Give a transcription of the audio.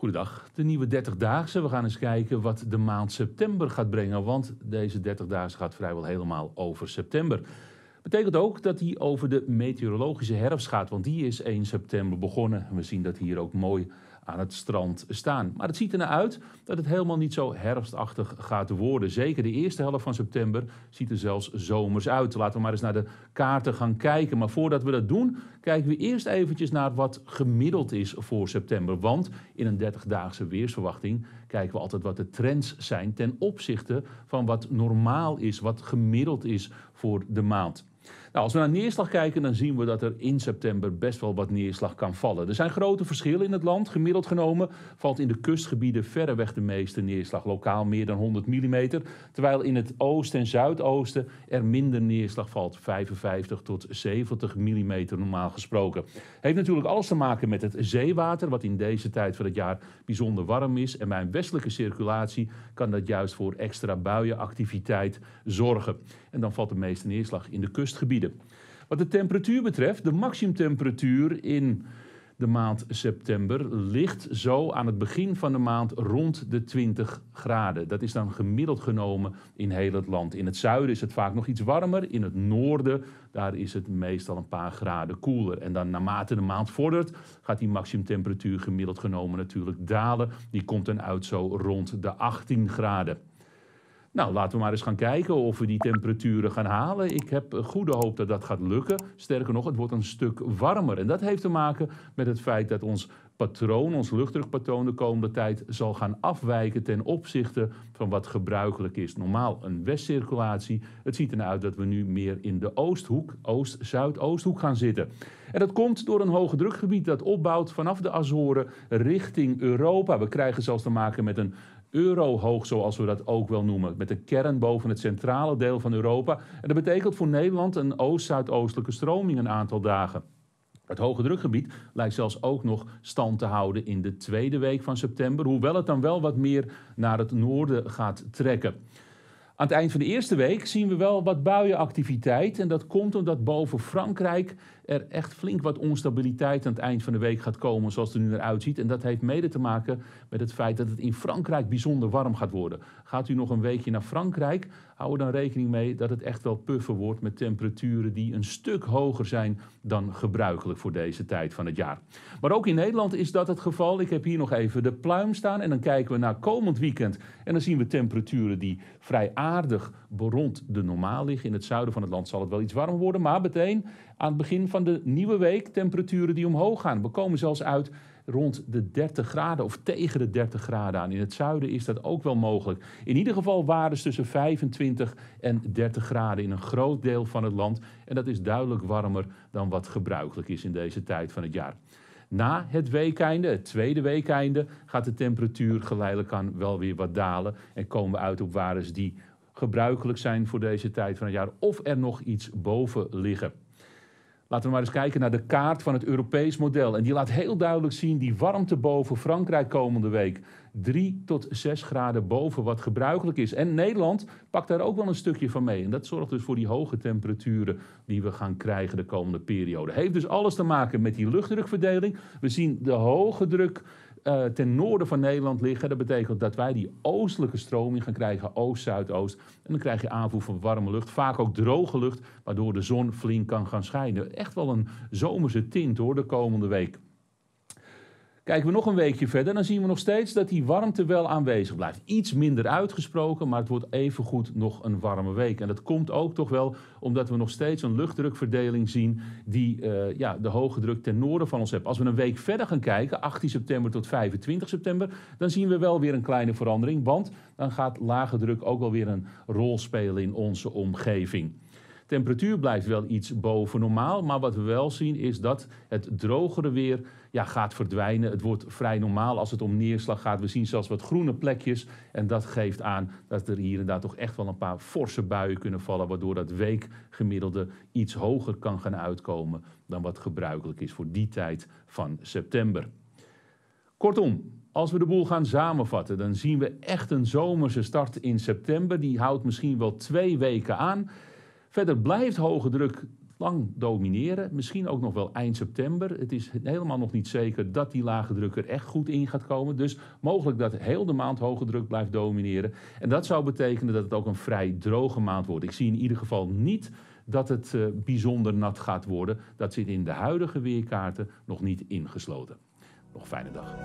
Goedendag. De nieuwe 30-daagse. We gaan eens kijken wat de maand september gaat brengen. Want deze 30-daagse gaat vrijwel helemaal over september. Betekent ook dat die over de meteorologische herfst gaat. Want die is 1 september begonnen. We zien dat hier ook mooi aan het strand staan. Maar het ziet ernaar uit dat het helemaal niet zo herfstachtig gaat worden. Zeker de eerste helft van september ziet er zelfs zomers uit. Laten we maar eens naar de kaarten gaan kijken. Maar voordat we dat doen, kijken we eerst eventjes naar wat gemiddeld is voor september. Want in een 30-daagse weersverwachting kijken we altijd wat de trends zijn ten opzichte van wat normaal is, wat gemiddeld is voor de maand. Nou, als we naar neerslag kijken, dan zien we dat er in september best wel wat neerslag kan vallen. Er zijn grote verschillen in het land. Gemiddeld genomen valt in de kustgebieden verreweg de meeste neerslag, lokaal meer dan 100 mm. Terwijl in het oosten en zuidoosten er minder neerslag valt, 55 tot 70 mm normaal gesproken. Heeft natuurlijk alles te maken met het zeewater, wat in deze tijd van het jaar bijzonder warm is. En bij een westelijke circulatie kan dat juist voor extra buienactiviteit zorgen. En dan valt de meeste neerslag in de kustgebieden. Wat de temperatuur betreft, de maximumtemperatuur in de maand september ligt zo aan het begin van de maand rond de 20 graden. Dat is dan gemiddeld genomen in heel het land. In het zuiden is het vaak nog iets warmer, in het noorden daar is het meestal een paar graden koeler. En dan naarmate de maand vordert, gaat die maximumtemperatuur gemiddeld genomen natuurlijk dalen. Die komt dan uit zo rond de 18 graden. Nou, laten we maar eens gaan kijken of we die temperaturen gaan halen. Ik heb goede hoop dat dat gaat lukken. Sterker nog, het wordt een stuk warmer. En dat heeft te maken met het feit dat ons patroon, ons luchtdrukpatroon de komende tijd zal gaan afwijken ten opzichte van wat gebruikelijk is. Normaal een westcirculatie. Het ziet eruit dat we nu meer in de oosthoek, oost-zuidoosthoek gaan zitten. En dat komt door een hoge drukgebied dat opbouwt vanaf de Azoren richting Europa. We krijgen zelfs te maken met een eurohoog, zoals we dat ook wel noemen. Met de kern boven het centrale deel van Europa. En dat betekent voor Nederland een oost-zuidoostelijke stroming een aantal dagen. Het hoge drukgebied lijkt zelfs ook nog stand te houden in de tweede week van september, hoewel het dan wel wat meer naar het noorden gaat trekken. Aan het eind van de eerste week zien we wel wat buienactiviteit en dat komt omdat boven Frankrijk er echt flink wat onstabiliteit aan het eind van de week gaat komen, zoals het er nu naar uitziet. En dat heeft mede te maken met het feit dat het in Frankrijk bijzonder warm gaat worden. Gaat u nog een weekje naar Frankrijk, hou er dan rekening mee dat het echt wel puffen wordt met temperaturen die een stuk hoger zijn dan gebruikelijk voor deze tijd van het jaar. Maar ook in Nederland is dat het geval. Ik heb hier nog even de pluim staan en dan kijken we naar komend weekend. En dan zien we temperaturen die vrij aardig rond de normaal liggen. In het zuiden van het land zal het wel iets warmer worden, maar meteen aan het begin van de nieuwe week temperaturen die omhoog gaan. We komen zelfs uit rond de 30 graden of tegen de 30 graden aan. In het zuiden is dat ook wel mogelijk. In ieder geval waardes tussen 25 en 30 graden in een groot deel van het land. En dat is duidelijk warmer dan wat gebruikelijk is in deze tijd van het jaar. Na het weekeinde, het tweede weekeinde, gaat de temperatuur geleidelijk aan wel weer wat dalen. En komen we uit op waardes die gebruikelijk zijn voor deze tijd van het jaar of er nog iets boven liggen. Laten we maar eens kijken naar de kaart van het Europees model. En die laat heel duidelijk zien die warmte boven Frankrijk komende week. 3 tot 6 graden boven wat gebruikelijk is. En Nederland pakt daar ook wel een stukje van mee. En dat zorgt dus voor die hoge temperaturen die we gaan krijgen de komende periode. Heeft dus alles te maken met die luchtdrukverdeling. We zien de hoge druk eh, ten noorden van Nederland liggen. Dat betekent dat wij die oostelijke stroming gaan krijgen, oost-zuidoost. En dan krijg je aanvoer van warme lucht, vaak ook droge lucht, waardoor de zon flink kan gaan schijnen. Echt wel een zomerse tint hoor, de komende week. Kijken we nog een weekje verder, dan zien we nog steeds dat die warmte wel aanwezig blijft. Iets minder uitgesproken, maar het wordt evengoed nog een warme week. En dat komt ook toch wel omdat we nog steeds een luchtdrukverdeling zien die eh, ja, de hoge druk ten noorden van ons hebt. Als we een week verder gaan kijken, 18 september tot 25 september, dan zien we wel weer een kleine verandering. Want dan gaat lage druk ook wel weer een rol spelen in onze omgeving. Temperatuur blijft wel iets boven normaal, maar wat we wel zien is dat het drogere weer ja, gaat verdwijnen. Het wordt vrij normaal als het om neerslag gaat. We zien zelfs wat groene plekjes en dat geeft aan dat er hier en daar toch echt wel een paar forse buien kunnen vallen, waardoor dat weekgemiddelde iets hoger kan gaan uitkomen dan wat gebruikelijk is voor die tijd van september. Kortom, als we de boel gaan samenvatten, dan zien we echt een zomerse start in september. Die houdt misschien wel twee weken aan. Verder blijft hoge druk lang domineren. Misschien ook nog wel eind september. Het is helemaal nog niet zeker dat die lage druk er echt goed in gaat komen. Dus mogelijk dat heel de maand hoge druk blijft domineren. En dat zou betekenen dat het ook een vrij droge maand wordt. Ik zie in ieder geval niet dat het eh, bijzonder nat gaat worden. Dat zit in de huidige weerkaarten nog niet ingesloten. Nog fijne dag.